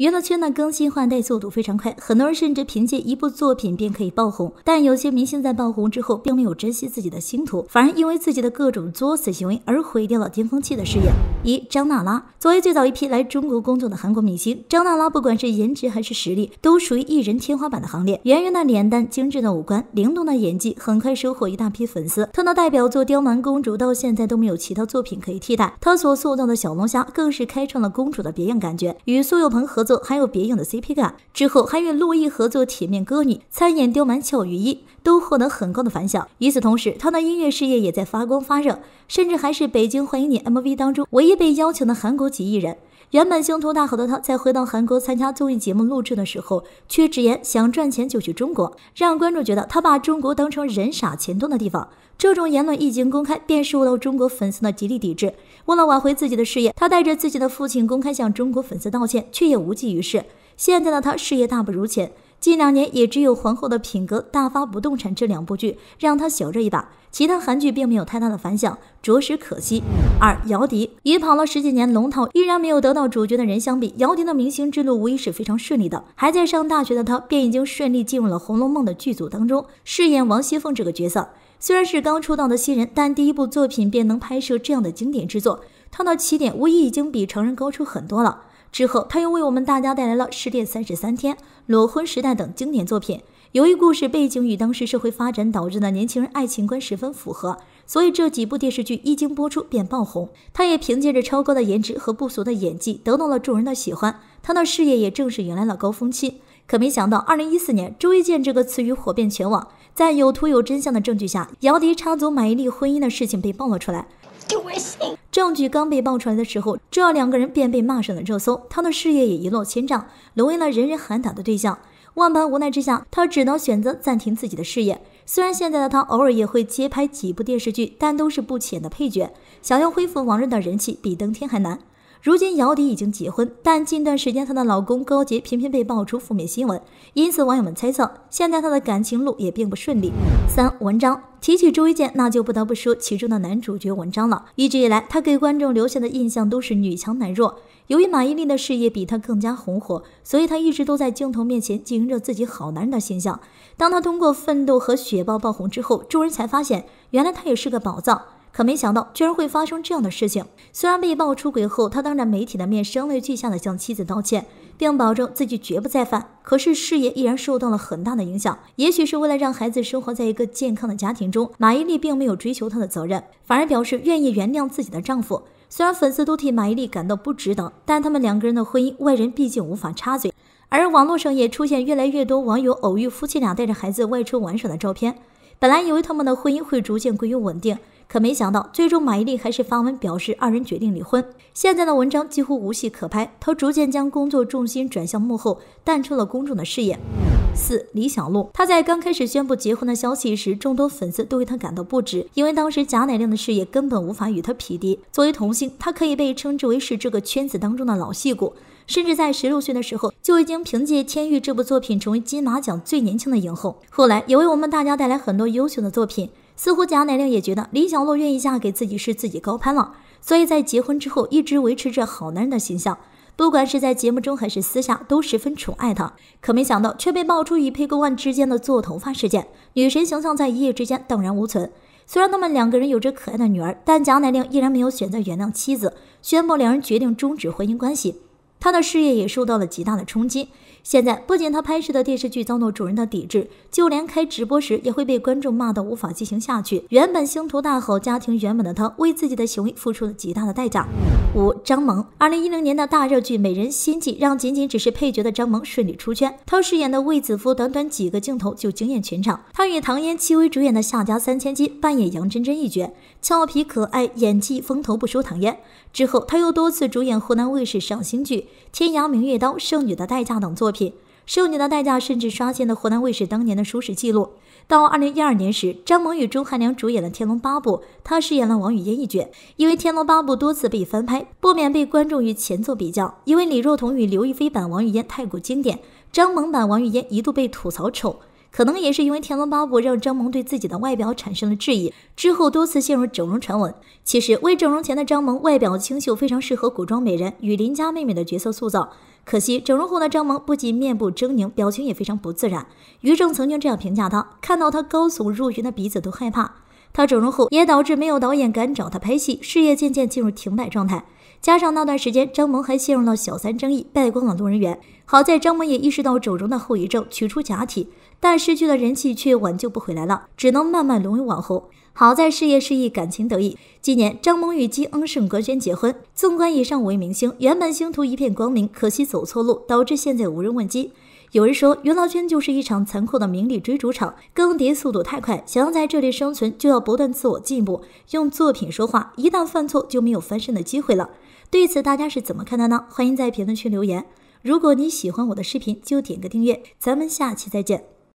娱乐圈呢更新换代速度非常快，很多人甚至凭借一部作品便可以爆红。但有些明星在爆红之后，并没有珍惜自己的星途，反而因为自己的各种作死行为而毁掉了巅峰期的事业。一，张娜拉作为最早一批来中国工作的韩国明星，张娜拉不管是颜值还是实力，都属于艺人天花板的行列。圆圆的脸蛋、精致的五官、灵动的演技，很快收获一大批粉丝。她的代表作《刁蛮公主》到现在都没有其他作品可以替代。她所塑造的小龙虾更是开创了公主的别样感觉，与苏有朋合作。还有别样的 CP 感，之后还与陆毅合作《铁面歌女》，参演《刁蛮俏御医》，都获得很高的反响。与此同时，他的音乐事业也在发光发热，甚至还是《北京欢迎你》MV 当中唯一被邀请的韩国籍艺人。原本胸途大好的他，在回到韩国参加综艺节目录制的时候，却直言想赚钱就去中国，让观众觉得他把中国当成人傻钱多的地方。这种言论一经公开，便受到中国粉丝的极力抵制。为了挽回自己的事业，他带着自己的父亲公开向中国粉丝道歉，却也无济于事。现在的他，事业大不如前。近两年也只有《皇后的品格》《大发不动产》这两部剧让他小热一把，其他韩剧并没有太大的反响，着实可惜。二姚笛与跑了十几年龙套依然没有得到主角的人相比，姚笛的明星之路无疑是非常顺利的。还在上大学的他便已经顺利进入了《红楼梦》的剧组当中，饰演王熙凤这个角色。虽然是刚出道的新人，但第一部作品便能拍摄这样的经典之作，他的起点无疑已经比常人高出很多了。之后，他又为我们大家带来了《失恋三十三天》《裸婚时代》等经典作品。由于故事背景与当时社会发展导致的年轻人爱情观十分符合，所以这几部电视剧一经播出便爆红。他也凭借着超高的颜值和不俗的演技，得到了众人的喜欢，他的事业也正式迎来了高峰期。可没想到，二零一四年“周一见”这个词语火遍全网，在有图有真相的证据下，姚笛插足马伊琍婚姻的事情被爆了出来。给我信。证据刚被爆出来的时候，这两个人便被骂上了热搜，他的事业也一落千丈，沦为了人人喊打的对象。万般无奈之下，他只能选择暂停自己的事业。虽然现在的他偶尔也会接拍几部电视剧，但都是不浅的配角。想要恢复往日的人气，比登天还难。如今姚笛已经结婚，但近段时间她的老公高杰频频被爆出负面新闻，因此网友们猜测，现在她的感情路也并不顺利。三文章提起《朱一健，那就不得不说其中的男主角文章了。一直以来，他给观众留下的印象都是女强男弱。由于马伊琍的事业比他更加红火，所以他一直都在镜头面前经营着自己好男人的形象。当他通过奋斗和雪豹爆红之后，众人才发现，原来他也是个宝藏。可没想到，居然会发生这样的事情。虽然被曝出轨后，他当着媒体的面声泪俱下的向妻子道歉，并保证自己绝不再犯，可是事业依然受到了很大的影响。也许是为了让孩子生活在一个健康的家庭中，马伊琍并没有追求他的责任，反而表示愿意原谅自己的丈夫。虽然粉丝都替马伊琍感到不值得，但他们两个人的婚姻，外人毕竟无法插嘴。而网络上也出现越来越多网友偶遇夫妻俩带着孩子外出玩耍的照片。本来以为他们的婚姻会逐渐归于稳定，可没想到，最终马伊琍还是发文表示二人决定离婚。现在的文章几乎无戏可拍，她逐渐将工作重心转向幕后，淡出了公众的视野。四李小璐，她在刚开始宣布结婚的消息时，众多粉丝都为她感到不值，因为当时贾乃亮的事业根本无法与她匹敌。作为童星，她可以被称之为是这个圈子当中的老戏骨。甚至在十六岁的时候就已经凭借《天谕这部作品成为金马奖最年轻的影后，后来也为我们大家带来很多优秀的作品。似乎贾乃亮也觉得李小璐愿意嫁给自己是自己高攀了，所以在结婚之后一直维持着好男人的形象，不管是在节目中还是私下都十分宠爱她。可没想到却被爆出与佩哥万之间的做头发事件，女神形象在一夜之间荡然无存。虽然他们两个人有着可爱的女儿，但贾乃亮依然没有选择原谅妻子，宣布两人决定终止婚姻关系。他的事业也受到了极大的冲击。现在不仅他拍摄的电视剧遭到主人的抵制，就连开直播时也会被观众骂到无法进行下去。原本星途大好、家庭圆满的他，为自己的行为付出了极大的代价。五、张萌。二零一零年的大热剧《美人心计》让仅仅只是配角的张萌顺利出圈。他饰演的卫子夫，短短几个镜头就惊艳全场。他与唐嫣、戚薇主演的《夏家三千金》，扮演杨真真一角，俏皮可爱，演技风头不输唐嫣。之后，他又多次主演湖南卫视上新剧。《天涯明月刀》《剩女的代价》等作品，《剩女的代价》甚至刷新了湖南卫视当年的收视纪录。到二零一二年时，张萌与钟汉良主演的《天龙八部》，他饰演了王语嫣一角。因为《天龙八部》多次被翻拍，不免被观众与前作比较。因为李若彤与刘亦菲版王语嫣太过经典，张萌版王语嫣一度被吐槽丑。可能也是因为《天龙八部》，让张萌对自己的外表产生了质疑，之后多次陷入整容传闻。其实，未整容前的张萌外表清秀，非常适合古装美人与邻家妹妹的角色塑造。可惜，整容后的张萌不仅面部狰狞，表情也非常不自然。于正曾经这样评价她：看到她高耸入云的鼻子都害怕。”她整容后也导致没有导演敢找她拍戏，事业渐渐进入停摆状态。加上那段时间，张萌还陷入了小三争议，败光了路人缘。好在张萌也意识到整容的后遗症，取出假体，但失去了人气却挽救不回来了，只能慢慢沦为网红。好在事业失意，感情得意。今年，张萌与基恩盛格轩结婚。纵观以上五位明星，原本星途一片光明，可惜走错路，导致现在无人问津。有人说，娱乐圈就是一场残酷的名利追逐场，更迭速度太快，想要在这里生存，就要不断自我进步，用作品说话。一旦犯错，就没有翻身的机会了。对此，大家是怎么看的呢？欢迎在评论区留言。如果你喜欢我的视频，就点个订阅。咱们下期再见。